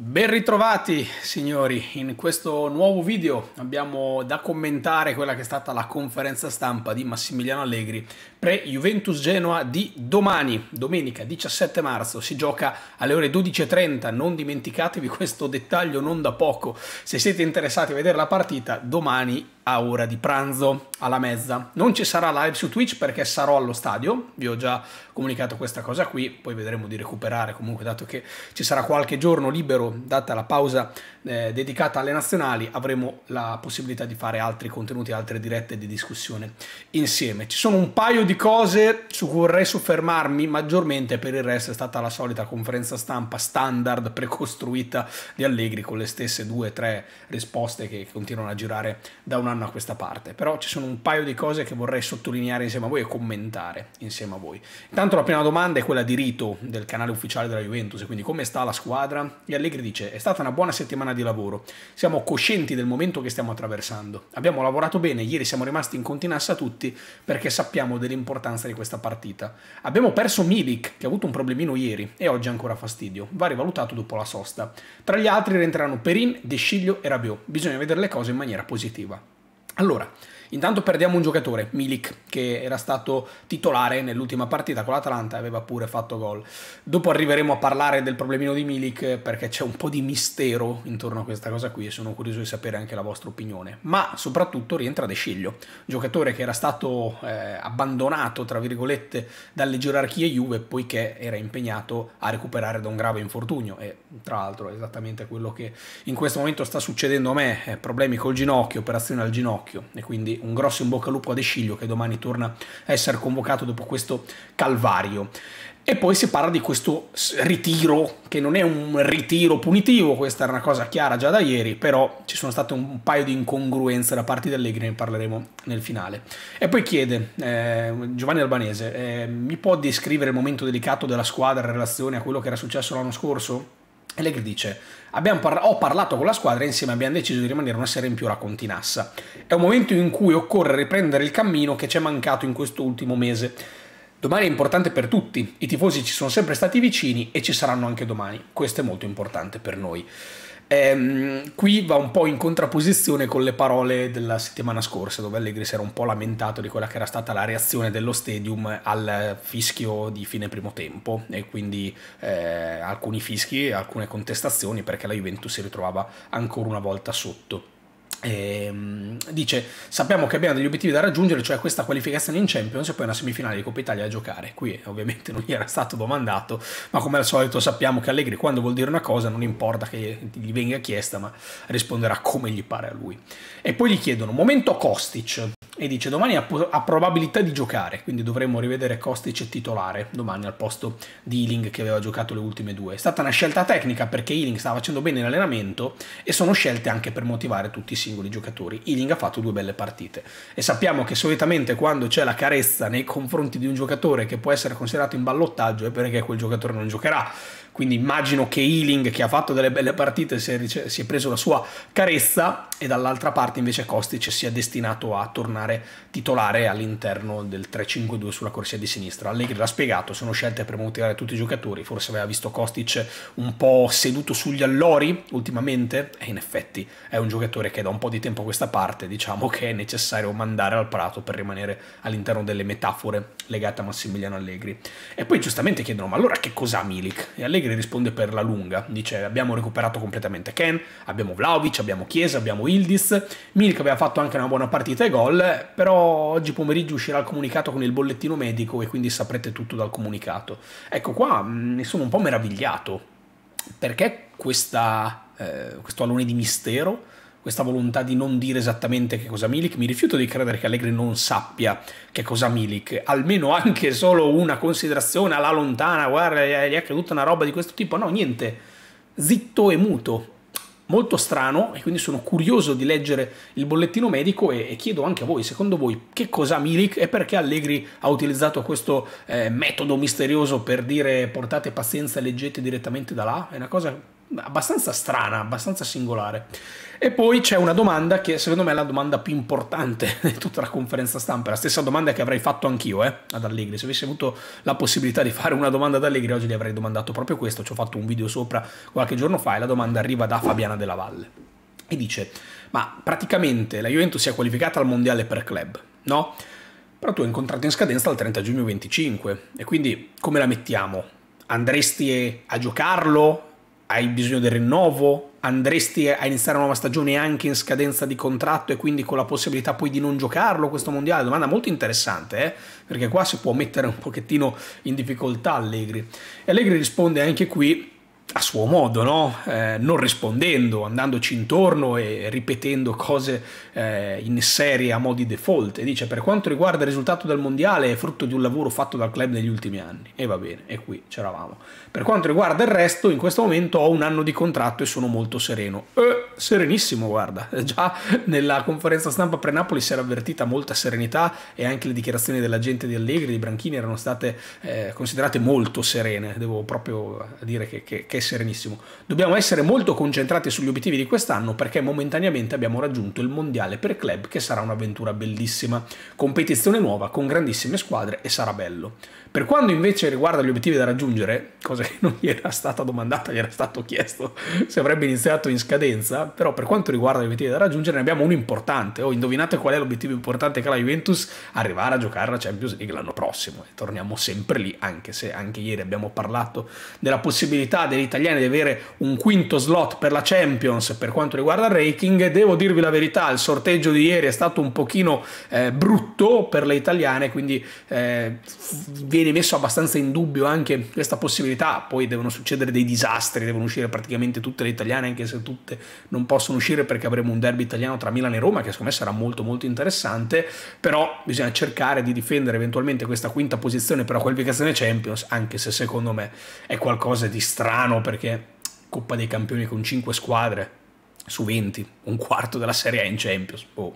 Ben ritrovati signori, in questo nuovo video abbiamo da commentare quella che è stata la conferenza stampa di Massimiliano Allegri pre-Juventus Genoa di domani, domenica 17 marzo, si gioca alle ore 12.30, non dimenticatevi questo dettaglio non da poco, se siete interessati a vedere la partita, domani a ora di pranzo, alla mezza. Non ci sarà live su Twitch perché sarò allo stadio, vi ho già comunicato questa cosa qui, poi vedremo di recuperare comunque dato che ci sarà qualche giorno libero, data la pausa eh, dedicata alle nazionali, avremo la possibilità di fare altri contenuti, altre dirette di discussione insieme. Ci sono un paio di di cose su cui vorrei soffermarmi maggiormente, per il resto è stata la solita conferenza stampa standard precostruita di Allegri con le stesse due o tre risposte che continuano a girare da un anno a questa parte. Però ci sono un paio di cose che vorrei sottolineare insieme a voi e commentare insieme a voi. Intanto la prima domanda è quella di Rito del canale ufficiale della Juventus, quindi come sta la squadra? E Allegri dice è stata una buona settimana di lavoro, siamo coscienti del momento che stiamo attraversando, abbiamo lavorato bene, ieri siamo rimasti in continassa tutti perché sappiamo delle l'importanza di questa partita. Abbiamo perso Milik, che ha avuto un problemino ieri e oggi ancora fastidio. Va rivalutato dopo la sosta. Tra gli altri rientreranno Perin, Desciglio e Rabiot. Bisogna vedere le cose in maniera positiva. Allora, Intanto perdiamo un giocatore, Milik, che era stato titolare nell'ultima partita con l'Atalanta e aveva pure fatto gol. Dopo arriveremo a parlare del problemino di Milik perché c'è un po' di mistero intorno a questa cosa qui e sono curioso di sapere anche la vostra opinione. Ma soprattutto rientra De Sciglio, giocatore che era stato eh, abbandonato, tra virgolette, dalle gerarchie Juve poiché era impegnato a recuperare da un grave infortunio e tra l'altro è esattamente quello che in questo momento sta succedendo a me, eh, problemi col ginocchio, operazione al ginocchio e quindi un grosso in bocca al lupo a De Sciglio che domani torna a essere convocato dopo questo calvario. E poi si parla di questo ritiro, che non è un ritiro punitivo, questa era una cosa chiara già da ieri, però ci sono state un paio di incongruenze da parte di Allegri, ne parleremo nel finale. E poi chiede eh, Giovanni Albanese, eh, mi può descrivere il momento delicato della squadra in relazione a quello che era successo l'anno scorso? Allegri dice: par- Ho parlato con la squadra e insieme abbiamo deciso di rimanere una serie in più racconti Continassa. È un momento in cui occorre riprendere il cammino che ci è mancato in questo ultimo mese. Domani è importante per tutti, i tifosi ci sono sempre stati vicini e ci saranno anche domani. Questo è molto importante per noi. Ehm, qui va un po' in contrapposizione con le parole della settimana scorsa, dove Allegri si era un po' lamentato di quella che era stata la reazione dello stadium al fischio di fine primo tempo e quindi eh, alcuni fischi alcune contestazioni perché la Juventus si ritrovava ancora una volta sotto. E, ehm, dice sappiamo che abbiamo degli obiettivi da raggiungere cioè questa qualificazione in Champions e poi una semifinale di Coppa Italia da giocare qui eh, ovviamente non gli era stato domandato ma come al solito sappiamo che Allegri quando vuol dire una cosa non importa che gli venga chiesta ma risponderà come gli pare a lui e poi gli chiedono momento Kostic e dice domani ha, ha probabilità di giocare quindi dovremmo rivedere Kostic titolare domani al posto di Ealing che aveva giocato le ultime due è stata una scelta tecnica perché Ealing stava facendo bene in allenamento e sono scelte anche per motivare tutti singoli giocatori. Ealing ha fatto due belle partite e sappiamo che solitamente quando c'è la carezza nei confronti di un giocatore che può essere considerato in ballottaggio è perché quel giocatore non giocherà. Quindi immagino che Ealing, che ha fatto delle belle partite, si è, si è preso la sua carezza e dall'altra parte invece Kostic sia destinato a tornare titolare all'interno del 3-5-2 sulla corsia di sinistra. Allegri l'ha spiegato, sono scelte per motivare tutti i giocatori, forse aveva visto Kostic un po' seduto sugli allori ultimamente e in effetti è un giocatore che da un po' di tempo a questa parte diciamo che è necessario mandare al prato per rimanere all'interno delle metafore legate a Massimiliano Allegri. E poi giustamente chiedono ma allora che cos'ha Milik? E Allegri risponde per la lunga, dice abbiamo recuperato completamente Ken, abbiamo Vlaovic, abbiamo Chiesa, abbiamo Ildis. Milk aveva fatto anche una buona partita e gol, però oggi pomeriggio uscirà il comunicato con il bollettino medico e quindi saprete tutto dal comunicato. Ecco qua ne mm, sono un po' meravigliato. Perché questa, eh, questo alone di mistero? questa volontà di non dire esattamente che cosa Milik, mi rifiuto di credere che Allegri non sappia che cosa Milik, almeno anche solo una considerazione alla lontana, guarda, gli è accaduta una roba di questo tipo, no, niente, zitto e muto, molto strano e quindi sono curioso di leggere il bollettino medico e, e chiedo anche a voi, secondo voi, che cos'ha Milik e perché Allegri ha utilizzato questo eh, metodo misterioso per dire portate pazienza e leggete direttamente da là? È una cosa abbastanza strana, abbastanza singolare. E poi c'è una domanda che secondo me è la domanda più importante di tutta la conferenza stampa, la stessa domanda che avrei fatto anch'io eh, ad Allegri, se avessi avuto la possibilità di fare una domanda ad Allegri oggi gli avrei domandato proprio questo, ci ho fatto un video sopra qualche giorno fa e la domanda arriva da Fabiana della Valle e dice ma praticamente la Juventus si è qualificata al mondiale per club, no? Però tu hai incontrato in scadenza il 30 giugno 25 e quindi come la mettiamo? Andresti a giocarlo hai bisogno del rinnovo? Andresti a iniziare una nuova stagione anche in scadenza di contratto e quindi con la possibilità poi di non giocarlo questo mondiale? Domanda molto interessante, eh? perché qua si può mettere un pochettino in difficoltà Allegri. E Allegri risponde anche qui a suo modo, no? eh, non rispondendo, andandoci intorno e ripetendo cose eh, in serie a modi default. E dice: Per quanto riguarda il risultato del mondiale, è frutto di un lavoro fatto dal club negli ultimi anni. E va bene, e qui c'eravamo. Per quanto riguarda il resto, in questo momento ho un anno di contratto e sono molto sereno. Eh, serenissimo, guarda. Già nella conferenza stampa pre-Napoli si era avvertita molta serenità e anche le dichiarazioni della gente di Allegri, di Branchini, erano state eh, considerate molto serene. Devo proprio dire che, che, che è serenissimo. Dobbiamo essere molto concentrati sugli obiettivi di quest'anno perché momentaneamente abbiamo raggiunto il mondiale per club che sarà un'avventura bellissima, competizione nuova con grandissime squadre e sarà bello. Per quanto invece riguarda gli obiettivi da raggiungere, cosa che non gli era stata domandata, gli era stato chiesto se avrebbe iniziato in scadenza, però per quanto riguarda gli obiettivi da raggiungere ne abbiamo uno importante, o oh, indovinate qual è l'obiettivo importante che ha la Juventus? Arrivare a giocare la Champions League l'anno prossimo e torniamo sempre lì, anche se anche ieri abbiamo parlato della possibilità dei italiane di avere un quinto slot per la Champions per quanto riguarda il ranking. Devo dirvi la verità, il sorteggio di ieri è stato un pochino eh, brutto per le italiane, quindi eh, viene messo abbastanza in dubbio anche questa possibilità. Poi devono succedere dei disastri, devono uscire praticamente tutte le italiane, anche se tutte non possono uscire perché avremo un derby italiano tra Milano e Roma che secondo me sarà molto molto interessante, però bisogna cercare di difendere eventualmente questa quinta posizione per la qualificazione Champions, anche se secondo me è qualcosa di strano strano perché Coppa dei Campioni con 5 squadre su 20, un quarto della Serie A in Champions, boh,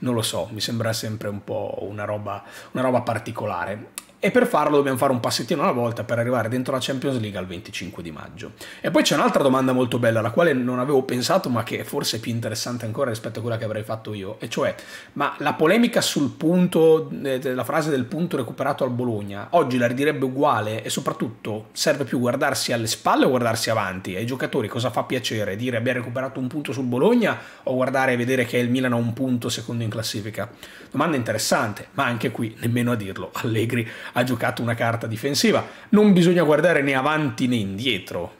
non lo so, mi sembra sempre un po' una roba, una roba particolare e per farlo dobbiamo fare un passettino alla volta per arrivare dentro la Champions League al 25 di maggio. E poi c'è un'altra domanda molto bella, alla quale non avevo pensato, ma che è forse è più interessante ancora rispetto a quella che avrei fatto io, e cioè, ma la polemica sul punto, eh, la frase del punto recuperato al Bologna, oggi la ridirebbe uguale e soprattutto serve più guardarsi alle spalle o guardarsi avanti? Ai giocatori cosa fa piacere? Dire abbiamo recuperato un punto sul Bologna o guardare e vedere che il Milan ha un punto secondo in classifica? Domanda interessante, ma anche qui nemmeno a dirlo, Allegri ha giocato una carta difensiva. Non bisogna guardare né avanti né indietro.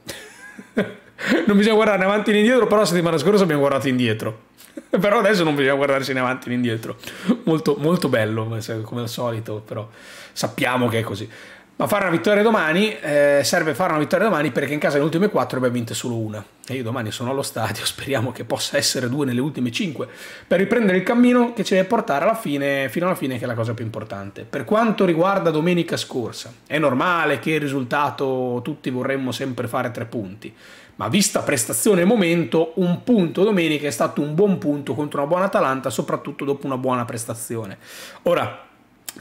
non bisogna guardare né avanti né indietro, però la settimana scorsa abbiamo guardato indietro. però adesso non bisogna guardarsi né avanti né indietro. Molto, molto bello, come al solito, però sappiamo che è così. Ma fare una vittoria domani eh, serve fare una vittoria domani perché in casa delle ultime 4 abbiamo vinto solo una. E io domani sono allo stadio, speriamo che possa essere due nelle ultime 5 per riprendere il cammino che ci deve portare alla fine, fino alla fine che è la cosa più importante. Per quanto riguarda domenica scorsa, è normale che il risultato tutti vorremmo sempre fare tre punti, ma vista prestazione e momento, un punto domenica è stato un buon punto contro una buona Atalanta, soprattutto dopo una buona prestazione. Ora,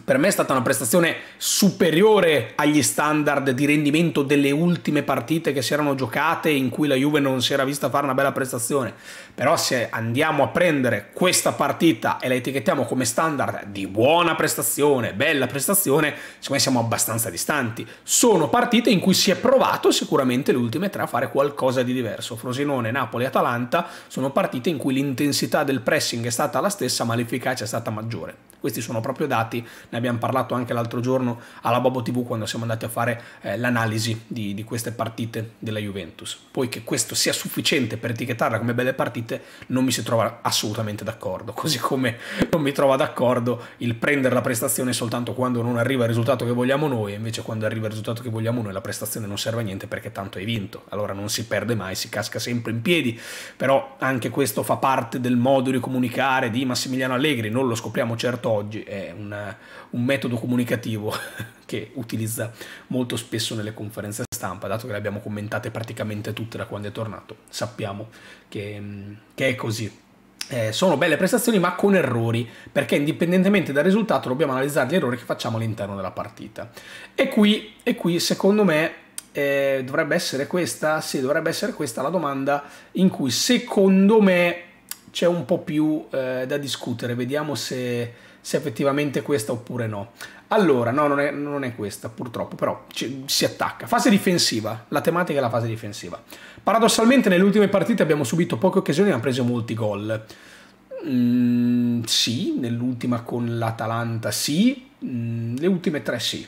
per me è stata una prestazione superiore agli standard di rendimento delle ultime partite che si erano giocate in cui la Juve non si era vista fare una bella prestazione. Però se andiamo a prendere questa partita e la etichettiamo come standard di buona prestazione, bella prestazione, secondo me siamo abbastanza distanti. Sono partite in cui si è provato sicuramente le ultime tre a fare qualcosa di diverso. Frosinone, Napoli Atalanta sono partite in cui l'intensità del pressing è stata la stessa ma l'efficacia è stata maggiore. Questi sono proprio dati ne abbiamo parlato anche l'altro giorno alla Bobo TV quando siamo andati a fare eh, l'analisi di, di, queste partite della Juventus. Poi che questo sia sufficiente per etichettarla come belle partite non mi si trova assolutamente d'accordo, così come non mi trova d'accordo il prendere la prestazione soltanto quando non arriva il risultato che vogliamo noi, invece quando arriva il risultato che vogliamo noi la prestazione non serve a niente perché tanto hai vinto, allora non si perde mai, si casca sempre in piedi, però anche questo fa parte del modo di comunicare di Massimiliano Allegri, non lo scopriamo certo oggi, è una, un metodo comunicativo che utilizza molto spesso nelle conferenze stampa, dato che le abbiamo commentate praticamente tutte da quando è tornato, sappiamo che, mm, che è così. Eh, sono belle prestazioni ma con errori, perché indipendentemente dal risultato dobbiamo analizzare gli errori che facciamo all'interno della partita. E qui, e qui secondo me eh, dovrebbe essere questa, sì, dovrebbe essere questa la domanda in cui secondo me c'è un po' più eh, da discutere, vediamo se se effettivamente questa oppure no. Allora, no, non è, non è questa, purtroppo, però ci, si attacca. Fase difensiva, la tematica è la fase difensiva. Paradossalmente nelle ultime partite abbiamo subito poche occasioni e abbiamo preso molti gol. Mm, sì, nell'ultima con l'Atalanta sì, mm, le ultime tre sì,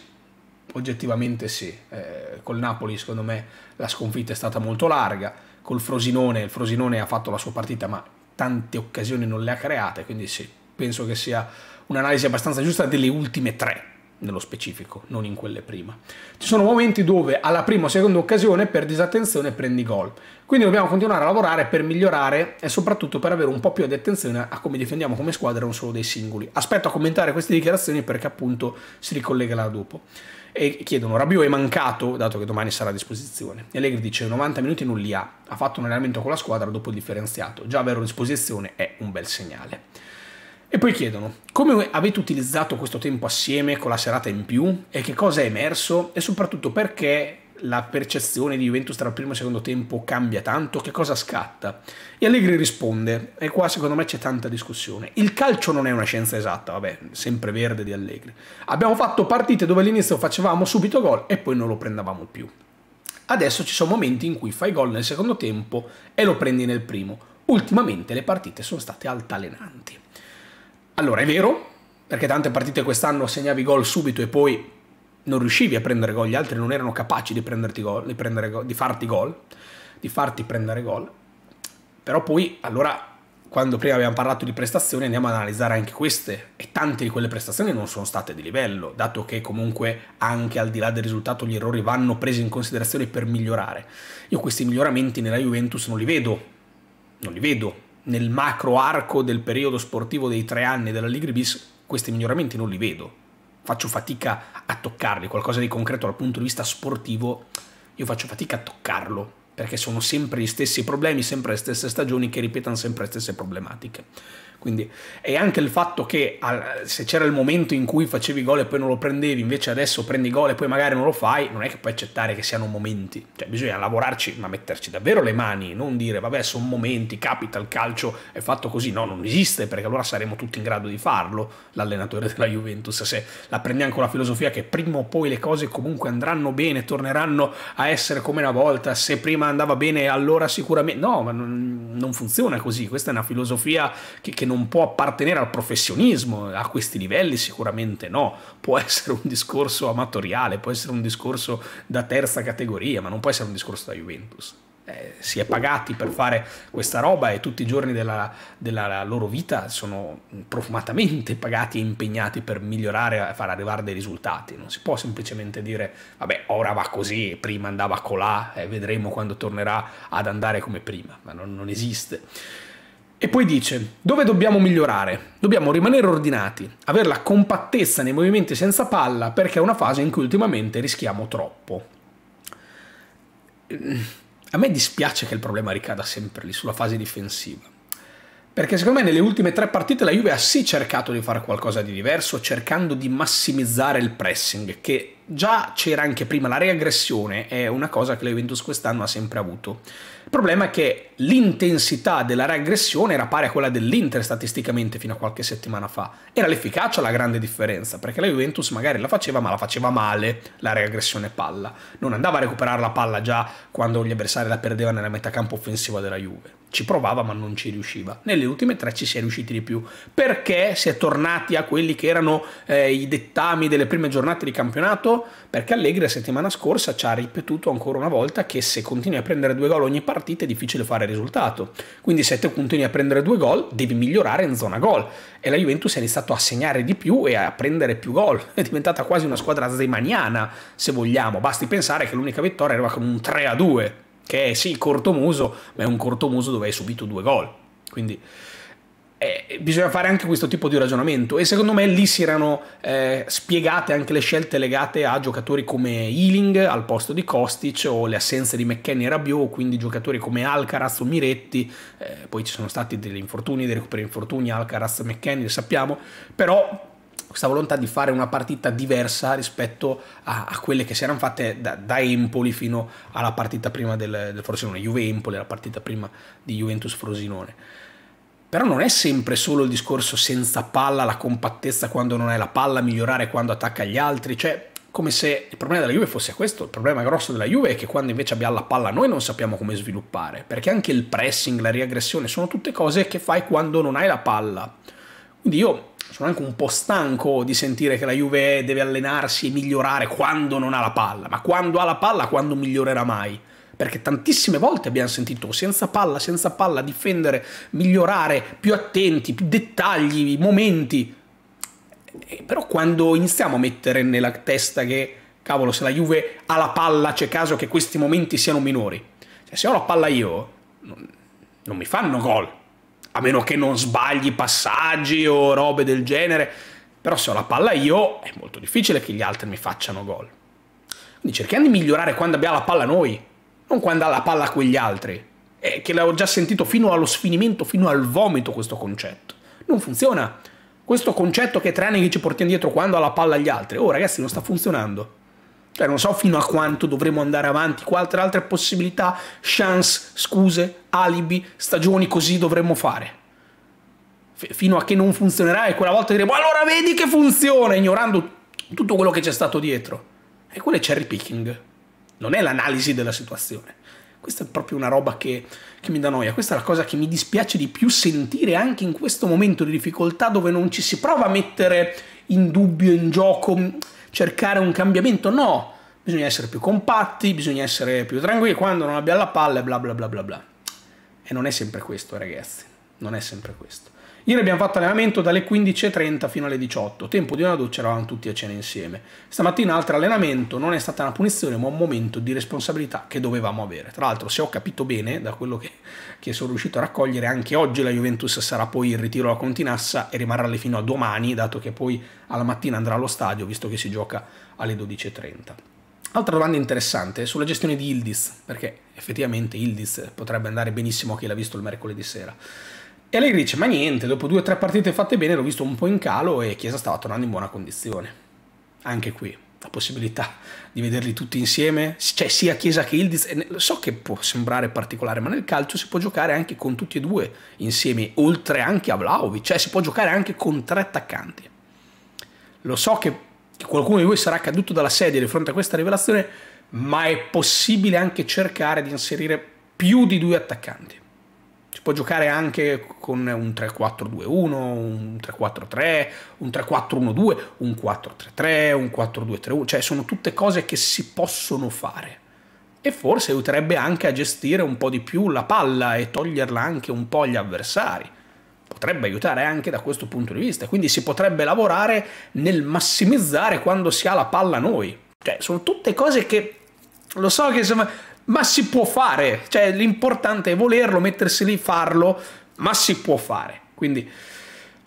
oggettivamente sì. Eh, col Napoli secondo me la sconfitta è stata molto larga, col Frosinone, il Frosinone ha fatto la sua partita ma tante occasioni non le ha create, quindi sì, penso che sia un'analisi abbastanza giusta delle ultime tre nello specifico, non in quelle prima. Ci sono momenti dove alla prima o seconda occasione per disattenzione prendi gol. Quindi dobbiamo continuare a lavorare per migliorare e soprattutto per avere un po' più di attenzione a come difendiamo come squadra e non solo dei singoli. Aspetto a commentare queste dichiarazioni perché appunto si ricollega là dopo. E chiedono, Rabio è mancato dato che domani sarà a disposizione. E Allegri dice 90 minuti non li ha, ha fatto un allenamento con la squadra dopo il differenziato. Già averlo a disposizione è un bel segnale. E poi chiedono, come avete utilizzato questo tempo assieme con la serata in più e che cosa è emerso e soprattutto perché la percezione di Juventus tra il primo e il secondo tempo cambia tanto, che cosa scatta? E Allegri risponde, e qua secondo me c'è tanta discussione, il calcio non è una scienza esatta, vabbè, sempre verde di Allegri. Abbiamo fatto partite dove all'inizio facevamo subito gol e poi non lo prendevamo più. Adesso ci sono momenti in cui fai gol nel secondo tempo e lo prendi nel primo. Ultimamente le partite sono state altalenanti. Allora, è vero, perché tante partite quest'anno segnavi gol subito e poi non riuscivi a prendere gol, gli altri non erano capaci di, prenderti gol, di, go, di farti gol, di farti prendere gol. Però poi, allora, quando prima abbiamo parlato di prestazioni, andiamo ad analizzare anche queste. E tante di quelle prestazioni non sono state di livello, dato che comunque anche al di là del risultato gli errori vanno presi in considerazione per migliorare. Io questi miglioramenti nella Juventus non li vedo, non li vedo nel macro arco del periodo sportivo dei tre anni della Ligri Bis, questi miglioramenti non li vedo. Faccio fatica a toccarli, qualcosa di concreto dal punto di vista sportivo, io faccio fatica a toccarlo, perché sono sempre gli stessi problemi, sempre le stesse stagioni che ripetono sempre le stesse problematiche. Quindi, e anche il fatto che al, se c'era il momento in cui facevi gol e poi non lo prendevi, invece adesso prendi gol e poi magari non lo fai, non è che puoi accettare che siano momenti. Cioè, bisogna lavorarci, ma metterci davvero le mani, non dire vabbè, sono momenti, capita il calcio, è fatto così. No, non esiste, perché allora saremo tutti in grado di farlo. L'allenatore della Juventus, se la prendiamo con la filosofia che prima o poi le cose comunque andranno bene, torneranno a essere come una volta, se prima andava bene allora sicuramente... No, ma non, non funziona così, questa è una filosofia che, che non può appartenere al professionismo, a questi livelli sicuramente no, può essere un discorso amatoriale, può essere un discorso da terza categoria, ma non può essere un discorso da Juventus. Eh, si è pagati per fare questa roba e tutti i giorni della, della loro vita sono profumatamente pagati e impegnati per migliorare e far arrivare dei risultati. Non si può semplicemente dire, vabbè, ora va così, prima andava colà, eh, vedremo quando tornerà ad andare come prima, ma non, non esiste. E poi dice, dove dobbiamo migliorare? Dobbiamo rimanere ordinati, avere la compattezza nei movimenti senza palla perché è una fase in cui ultimamente rischiamo troppo. A me dispiace che il problema ricada sempre lì, sulla fase difensiva. Perché secondo me nelle ultime tre partite la Juve ha sì cercato di fare qualcosa di diverso, cercando di massimizzare il pressing, che già c'era anche prima, la reaggressione è una cosa che la Juventus quest'anno ha sempre avuto il problema è che l'intensità della regressione era pari a quella dell'Inter statisticamente fino a qualche settimana fa. Era l'efficacia la grande differenza, perché la Juventus magari la faceva, ma la faceva male la regressione palla. Non andava a recuperare la palla già quando gli avversari la perdevano nella metà campo offensiva della Juve ci provava ma non ci riusciva. Nelle ultime tre ci si è riusciti di più perché si è tornati a quelli che erano eh, i dettami delle prime giornate di campionato? Perché Allegri la settimana scorsa ci ha ripetuto ancora una volta che se continui a prendere due gol ogni partita è difficile fare risultato. Quindi se tu continui a prendere due gol devi migliorare in zona gol e la Juventus ha iniziato a segnare di più e a prendere più gol. È diventata quasi una squadra zemaniana, se vogliamo. Basti pensare che l'unica vittoria arriva con un 3 a 2 che è sì cortomuso, ma è un cortomuso dove hai subito due gol. Quindi eh, bisogna fare anche questo tipo di ragionamento e secondo me lì si erano eh, spiegate anche le scelte legate a giocatori come Ealing al posto di Kostic o le assenze di McKenny e Rabiot, quindi giocatori come Alcaraz o Miretti, eh, poi ci sono stati degli infortuni, dei recuperi infortuni, Alcaraz e McKenny, sappiamo, però questa volontà di fare una partita diversa rispetto a, a quelle che si erano fatte da, da, Empoli fino alla partita prima del, del Frosinone, Juve-Empoli, la partita prima di Juventus-Frosinone. Però non è sempre solo il discorso senza palla, la compattezza quando non hai la palla, migliorare quando attacca gli altri, cioè come se il problema della Juve fosse questo, il problema grosso della Juve è che quando invece abbiamo la palla noi non sappiamo come sviluppare, perché anche il pressing, la riaggressione sono tutte cose che fai quando non hai la palla quindi io sono anche un po' stanco di sentire che la Juve deve allenarsi e migliorare quando non ha la palla, ma quando ha la palla, quando migliorerà mai? Perché tantissime volte abbiamo sentito senza palla, senza palla, difendere, migliorare, più attenti, più dettagli, momenti. E eh, però quando iniziamo a mettere nella testa che, cavolo, se la Juve ha la palla c'è caso che questi momenti siano minori. Cioè, se ho la palla io, non, non mi fanno gol a meno che non sbagli passaggi o robe del genere. Però se ho la palla io, è molto difficile che gli altri mi facciano gol. Quindi cerchiamo di migliorare quando abbiamo la palla noi, non quando ha la palla quegli altri. E che l'avevo già sentito fino allo sfinimento, fino al vomito questo concetto. Non funziona. Questo concetto che tre anni che ci portiamo dietro quando ha la palla agli altri. Oh ragazzi, non sta funzionando. Cioè, non so fino a quanto dovremo andare avanti, quante altre possibilità, chance, scuse, alibi, stagioni così dovremmo fare. F fino a che non funzionerà e quella volta diremo allora vedi che funziona, ignorando tutto quello che c'è stato dietro. E quello è cherry picking, non è l'analisi della situazione. Questa è proprio una roba che, che, mi dà noia, questa è la cosa che mi dispiace di più sentire anche in questo momento di difficoltà dove non ci si prova a mettere in dubbio, in gioco, cercare un cambiamento, no, bisogna essere più compatti, bisogna essere più tranquilli quando non abbiamo la palla e bla bla bla bla bla. E non è sempre questo ragazzi, non è sempre questo. Ieri abbiamo fatto allenamento dalle 15.30 fino alle 18, tempo di una doccia eravamo tutti a cena insieme. Stamattina altro allenamento, non è stata una punizione ma un momento di responsabilità che dovevamo avere. Tra l'altro se ho capito bene da quello che, che, sono riuscito a raccogliere, anche oggi la Juventus sarà poi in ritiro alla Continassa e rimarrà lì fino a domani, dato che poi alla mattina andrà allo stadio visto che si gioca alle 12.30. Altra domanda interessante è sulla gestione di Ildiz, perché effettivamente Ildiz potrebbe andare benissimo a chi l'ha visto il mercoledì sera. E Allegri dice, ma niente, dopo due o tre partite fatte bene l'ho visto un po' in calo e Chiesa stava tornando in buona condizione. Anche qui, la possibilità di vederli tutti insieme, cioè sia Chiesa che Ildiz, so che può sembrare particolare, ma nel calcio si può giocare anche con tutti e due insieme, oltre anche a Vlaovic, cioè si può giocare anche con tre attaccanti. Lo so che qualcuno di voi sarà caduto dalla sedia di fronte a questa rivelazione, ma è possibile anche cercare di inserire più di due attaccanti si può giocare anche con un 3-4-2-1, un 3-4-3, un 3-4-1-2, un 4-3-3, un 4-2-3-1, cioè sono tutte cose che si possono fare. E forse aiuterebbe anche a gestire un po' di più la palla e toglierla anche un po' agli avversari. Potrebbe aiutare anche da questo punto di vista. Quindi si potrebbe lavorare nel massimizzare quando si ha la palla noi. Cioè, sono tutte cose che lo so che insomma ma si può fare, cioè l'importante è volerlo, mettersi lì, farlo, ma si può fare. Quindi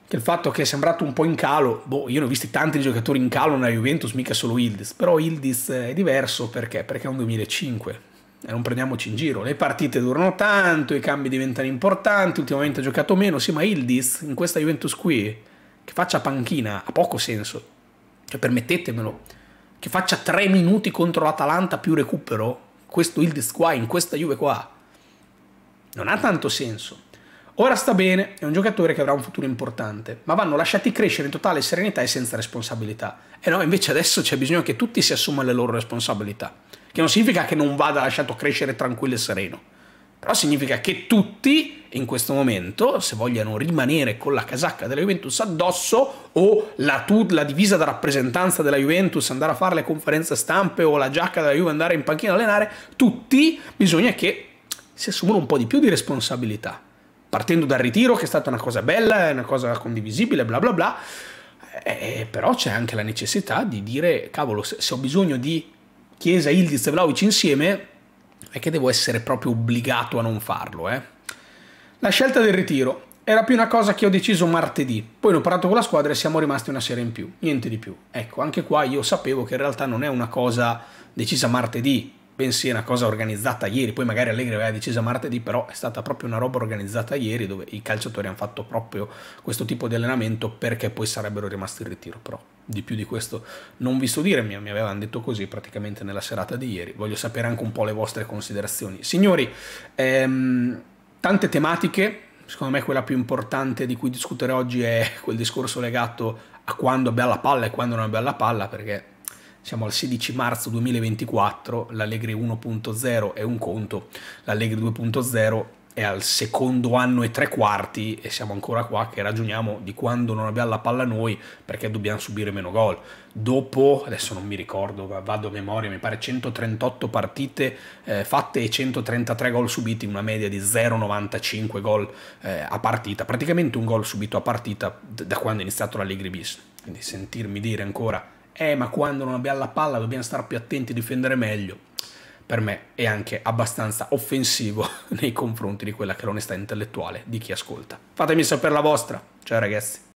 il fatto che è sembrato un po' in calo, boh, io ne ho visti tanti giocatori in calo nella Juventus, mica solo Ildiz, però Ildiz eh, è diverso perché? Perché è un 2005. E eh, non prendiamoci in giro, le partite durano tanto, i cambi diventano importanti, ultimamente ha giocato meno, sì, ma Ildiz in questa Juventus qui, che faccia panchina, ha poco senso. Cioè, permettetemelo, che faccia tre minuti contro l'Atalanta più recupero, questo Ildiz qua, in questa Juve qua, non ha tanto senso. Ora sta bene, è un giocatore che avrà un futuro importante, ma vanno lasciati crescere in totale serenità e senza responsabilità. E eh no, invece adesso c'è bisogno che tutti si assumano le loro responsabilità, che non significa che non vada lasciato crescere tranquillo e sereno però significa che tutti in questo momento, se vogliono rimanere con la casacca della Juventus addosso o la, la divisa da rappresentanza della Juventus, andare a fare le conferenze stampe o la giacca della Juve andare in panchina a allenare, tutti bisogna che si assumano un po' di più di responsabilità. Partendo dal ritiro, che è stata una cosa bella, una cosa condivisibile, bla bla bla, eh, però c'è anche la necessità di dire, cavolo, se, se ho bisogno di Chiesa, Ildiz e Vlaovic insieme, e che devo essere proprio obbligato a non farlo. Eh. La scelta del ritiro era più una cosa che ho deciso martedì, poi ne ho parlato con la squadra e siamo rimasti una sera in più, niente di più. Ecco, anche qua io sapevo che in realtà non è una cosa decisa martedì, bensì è una cosa organizzata ieri, poi magari Allegri aveva deciso martedì, però è stata proprio una roba organizzata ieri dove i calciatori hanno fatto proprio questo tipo di allenamento perché poi sarebbero rimasti in ritiro, però di più di questo non vi so dire, mi, avevano detto così praticamente nella serata di ieri, voglio sapere anche un po' le vostre considerazioni. Signori, ehm, tante tematiche, secondo me quella più importante di cui discutere oggi è quel discorso legato a quando abbia la palla e quando non abbia la palla, perché siamo al 16 marzo 2024, l'Allegri 1.0 è un conto, l'Allegri 2.0 è al secondo anno e tre quarti e siamo ancora qua che ragioniamo di quando non abbiamo la palla noi perché dobbiamo subire meno gol. Dopo, adesso non mi ricordo, vado a memoria, mi pare 138 partite eh, fatte e 133 gol subiti, una media di 0,95 gol eh, a partita, praticamente un gol subito a partita da quando è iniziato la Legri Bis. Quindi sentirmi dire ancora eh ma quando non abbiamo la palla dobbiamo stare più attenti e difendere meglio, per me è anche abbastanza offensivo nei confronti di quella che è l'onestà intellettuale di chi ascolta. Fatemi sapere la vostra, ciao ragazzi.